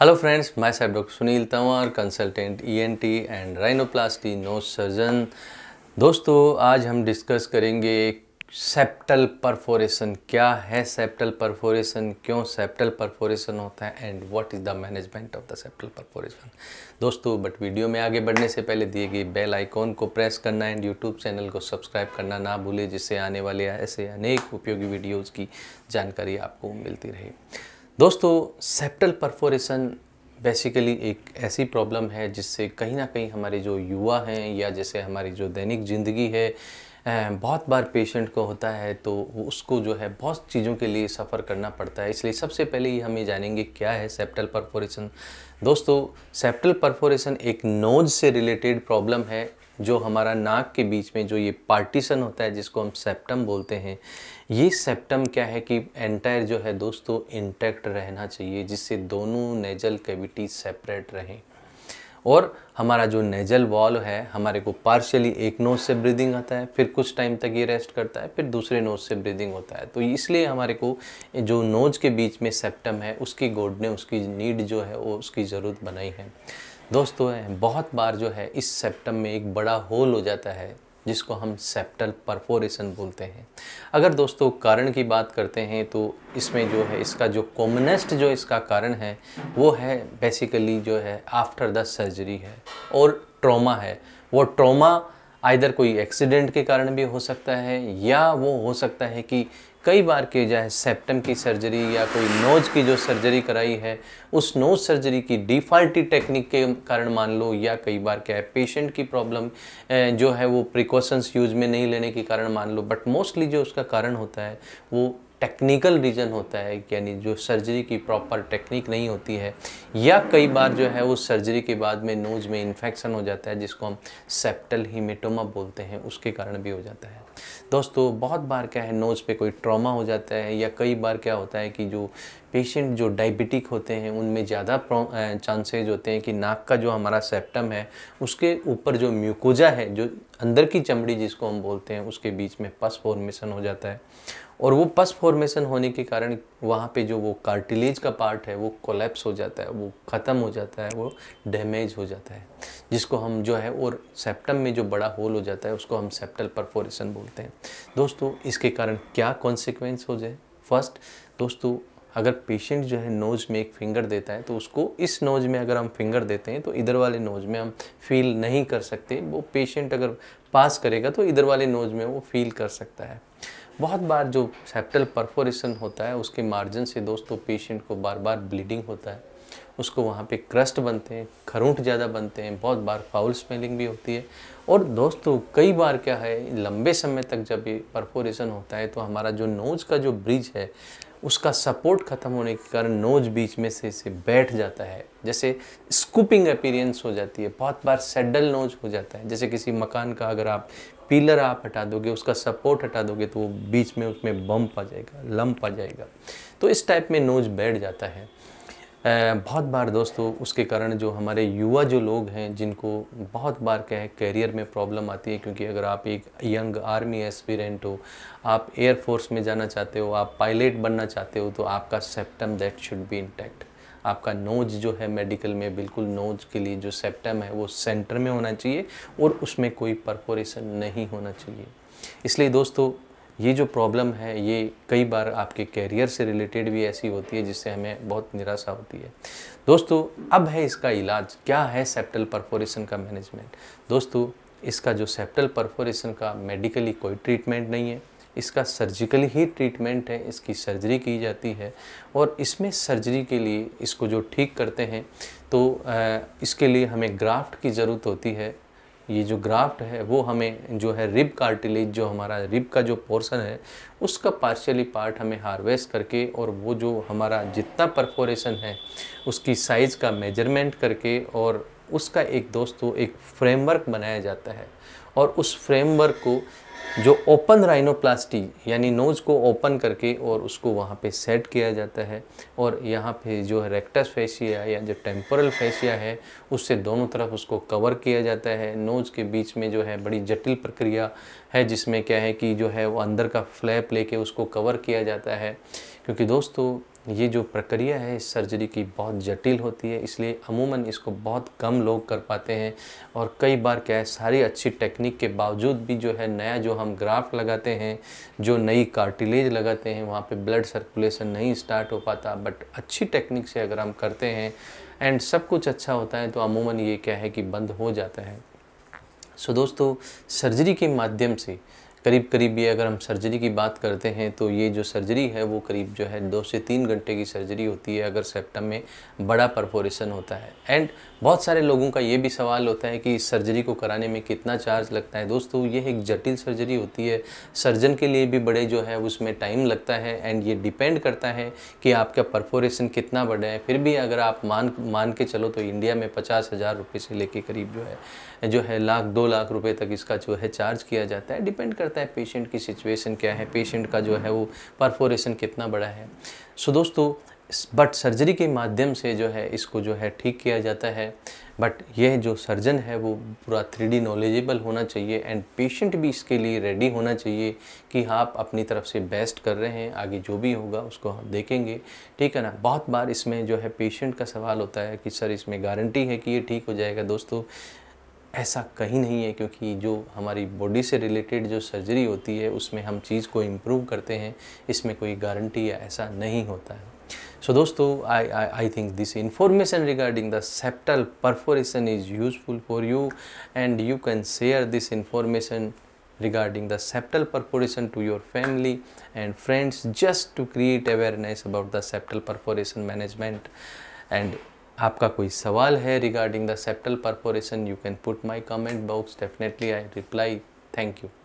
hello friends my self doctor Sunil Tanwar consultant ENT and rhinoplasty no surgeon दोस्तों आज हम discuss करेंगे सेप्टल परफोरेशन क्या है सेप्टल परफोरेशन क्यों सेप्टल परफोरेशन होता है and what is the management of the septal perforation दोस्तों बट वीडियो में आगे बढ़ने से पहले दिए गए बेल आइकॉन को प्रेस करना एंड यूट्यूब चैनल को सब्सक्राइब करना ना भूलें जिससे आने वाले ऐसे अनेक उपयोगी वीडियोज़ की जानकारी आपको मिलती रहे दोस्तों सेप्टल परफोरेशन बेसिकली एक ऐसी प्रॉब्लम है जिससे कहीं ना कहीं हमारे जो युवा हैं या जैसे हमारी जो दैनिक ज़िंदगी है बहुत बार पेशेंट को होता है तो उसको जो है बहुत चीज़ों के लिए सफ़र करना पड़ता है इसलिए सबसे पहले ही हम ये जानेंगे क्या है सेप्टल परफोरेशन दोस्तों सेप्टल परफोरेशन एक नोज से रिलेटेड प्रॉब्लम है जो हमारा नाक के बीच में जो ये पार्टीशन होता है जिसको हम सेप्टम बोलते हैं ये सेप्टम क्या है कि एंटायर जो है दोस्तों इंटैक्ट रहना चाहिए जिससे दोनों नेजल कैविटी सेपरेट रहें और हमारा जो नेजल वॉल है हमारे को पार्शियली एक नोज से ब्रीदिंग आता है फिर कुछ टाइम तक ये रेस्ट करता है फिर दूसरे नोज से ब्रीदिंग होता है तो इसलिए हमारे को जो नोज के बीच में सेप्टम है उसकी गोड ने उसकी नीड जो है वो उसकी ज़रूरत बनाई है दोस्तों बहुत बार जो है इस सेप्टम में एक बड़ा होल हो जाता है जिसको हम सेप्टल परफोरेशन बोलते हैं अगर दोस्तों कारण की बात करते हैं तो इसमें जो है इसका जो कॉमनेस्ट जो इसका कारण है वो है बेसिकली जो है आफ्टर द सर्जरी है और ट्रॉमा है वो ट्रॉमा आइधर कोई एक्सीडेंट के कारण भी हो सकता है या वो हो सकता है कि कई बार की जाए सेप्टम की सर्जरी या कोई नोज की जो सर्जरी कराई है उस नोज सर्जरी की डिफ़ॉल्टी टेक्निक के कारण मान लो या कई बार क्या है पेशेंट की प्रॉब्लम जो है वो प्रिकॉशंस यूज में नहीं लेने के कारण मान लो बट मोस्टली जो उसका कारण होता है वो टेक्निकल रीजन होता है यानी जो सर्जरी की प्रॉपर टेक्निक नहीं होती है या कई बार जो है वो सर्जरी के बाद में नोज में इन्फेक्शन हो जाता है जिसको हम सेप्टल हीमेटोमा बोलते हैं उसके कारण भी हो जाता है दोस्तों बहुत बार क्या है नोज़ पे कोई ट्रॉमा हो जाता है या कई बार क्या होता है कि जो पेशेंट जो डायबिटिक होते हैं उनमें ज़्यादा चांसेज होते हैं कि नाक का जो हमारा सेप्टम है उसके ऊपर जो म्यूकोजा है जो अंदर की चमड़ी जिसको हम बोलते हैं उसके बीच में पस फॉर्मेशन हो जाता है और वो पस फॉर्मेशन होने के कारण वहाँ पे जो वो कार्टिलेज का पार्ट है वो कोलेप्स हो जाता है वो ख़त्म हो जाता है वो डैमेज हो जाता है जिसको हम जो है और सेप्टम में जो बड़ा होल हो जाता है उसको हम सेप्टल परफोरेशन बोलते हैं बोलते हैं दोस्तों इसके कारण क्या कॉन्सिक्वेंस हो जाए फर्स्ट दोस्तों अगर पेशेंट जो है नोज में एक फिंगर देता है तो उसको इस नोज में अगर हम फिंगर देते हैं तो इधर वाले नोज में हम फील नहीं कर सकते वो पेशेंट अगर पास करेगा तो इधर वाले नोज में वो फील कर सकता है बहुत बार जो सेप्टल परफोरेशन होता है उसके मार्जिन से दोस्तों पेशेंट को बार बार ब्लीडिंग होता है उसको वहाँ पे क्रस्ट बनते हैं खरूट ज़्यादा बनते हैं बहुत बार फाउल स्मेलिंग भी होती है और दोस्तों कई बार क्या है लंबे समय तक जब ये परफोरेशन होता है तो हमारा जो नोज़ का जो ब्रिज है उसका सपोर्ट ख़त्म होने के कारण नोज बीच में से से बैठ जाता है जैसे स्कूपिंग अपीरियंस हो जाती है बहुत बार सेडल नोज हो जाता है जैसे किसी मकान का अगर आप पिलर आप हटा दोगे उसका सपोर्ट हटा दोगे तो वो बीच में उसमें बम्प आ जाएगा लम्प आ जाएगा तो इस टाइप में नोज बैठ जाता है बहुत बार दोस्तों उसके कारण जो हमारे युवा जो लोग हैं जिनको बहुत बार क्या है कैरियर में प्रॉब्लम आती है क्योंकि अगर आप एक यंग आर्मी एस्पिरेंट हो आप एयरफोर्स में जाना चाहते हो आप पायलट बनना चाहते हो तो आपका septum that should be intact आपका नोज जो है मेडिकल में बिल्कुल नोज के लिए जो सेप्टम है वो सेंटर में होना चाहिए और उसमें कोई परफोरेशन नहीं होना चाहिए इसलिए दोस्तों ये जो प्रॉब्लम है ये कई बार आपके कैरियर से रिलेटेड भी ऐसी होती है जिससे हमें बहुत निराशा होती है दोस्तों अब है इसका इलाज क्या है सेप्टल परफोरेशन का मैनेजमेंट दोस्तों इसका जो सेप्टल परफोरेशन का मेडिकली कोई ट्रीटमेंट नहीं है इसका सर्जिकल ही ट्रीटमेंट है इसकी सर्जरी की जाती है और इसमें सर्जरी के लिए इसको जो ठीक करते हैं तो इसके लिए हमें ग्राफ्ट की ज़रूरत होती है ये जो ग्राफ्ट है वो हमें जो है रिब कार्टिलेज जो हमारा रिब का जो पोर्शन है उसका पार्शियली पार्ट हमें हार्वेस्ट करके और वो जो हमारा जितना परफोरेशन है उसकी साइज़ का मेजरमेंट करके और उसका एक दोस्तों एक फ्रेमवर्क बनाया जाता है और उस फ्रेमवर्क को जो ओपन राइनोप्लास्टी यानी नोज़ को ओपन करके और उसको वहाँ पे सेट किया जाता है और यहाँ पे जो है रेक्टस फेशिया या जो टेम्पोरल फेशिया है उससे दोनों तरफ उसको कवर किया जाता है नोज़ के बीच में जो है बड़ी जटिल प्रक्रिया है जिसमें क्या है कि जो है वो अंदर का फ्लैप लेके उसको कवर किया जाता है क्योंकि दोस्तों ये जो प्रक्रिया है इस सर्जरी की बहुत जटिल होती है इसलिए अमूमन इसको बहुत कम लोग कर पाते हैं और कई बार क्या है सारी अच्छी टेक्निक के बावजूद भी जो है नया जो हम ग्राफ्ट लगाते हैं जो नई कार्टिलेज लगाते हैं वहाँ पे ब्लड सर्कुलेशन नहीं स्टार्ट हो पाता बट अच्छी टेक्निक से अगर हम करते हैं एंड सब कुछ अच्छा होता है तो अमूमन ये क्या है कि बंद हो जाता है सो so, दोस्तों सर्जरी के माध्यम से करीब करीब ये अगर हम सर्जरी की बात करते हैं तो ये जो सर्जरी है वो करीब जो है दो से तीन घंटे की सर्जरी होती है अगर सेप्टम में बड़ा परफोरेशन होता है एंड बहुत सारे लोगों का ये भी सवाल होता है कि इस सर्जरी को कराने में कितना चार्ज लगता है दोस्तों ये एक जटिल सर्जरी होती है सर्जन के लिए भी बड़े जो है उसमें टाइम लगता है एंड ये डिपेंड करता है कि आपका परफोरेशन कितना बड़ा है फिर भी अगर आप मान मान के चलो तो इंडिया में पचास हज़ार रुपये से लेके करीब जो है जो है लाख दो लाख रुपये तक इसका जो है चार्ज किया जाता है डिपेंड करता है पेशेंट की सिचुएशन क्या है पेशेंट का जो है वो परफोरेशन कितना बड़ा है सो so, दोस्तों बट सर्जरी के माध्यम से जो है इसको जो है ठीक किया जाता है बट यह जो सर्जन है वो पूरा थ्री नॉलेजेबल होना चाहिए एंड पेशेंट भी इसके लिए रेडी होना चाहिए कि आप अपनी तरफ से बेस्ट कर रहे हैं आगे जो भी होगा उसको हम देखेंगे ठीक है ना बहुत बार इसमें जो है पेशेंट का सवाल होता है कि सर इसमें गारंटी है कि ये ठीक हो जाएगा दोस्तों ऐसा कहीं नहीं है क्योंकि जो हमारी बॉडी से रिलेटेड जो सर्जरी होती है उसमें हम चीज़ को इम्प्रूव करते हैं इसमें कोई गारंटी या ऐसा नहीं होता है सो दोस्तों I I I think this information regarding the septal perforation is useful for you and you can share this information regarding the septal perforation to your family and friends just to create awareness about the septal perforation management and आपका कोई सवाल है regarding the septal perforation you can put my comment box definitely I reply thank you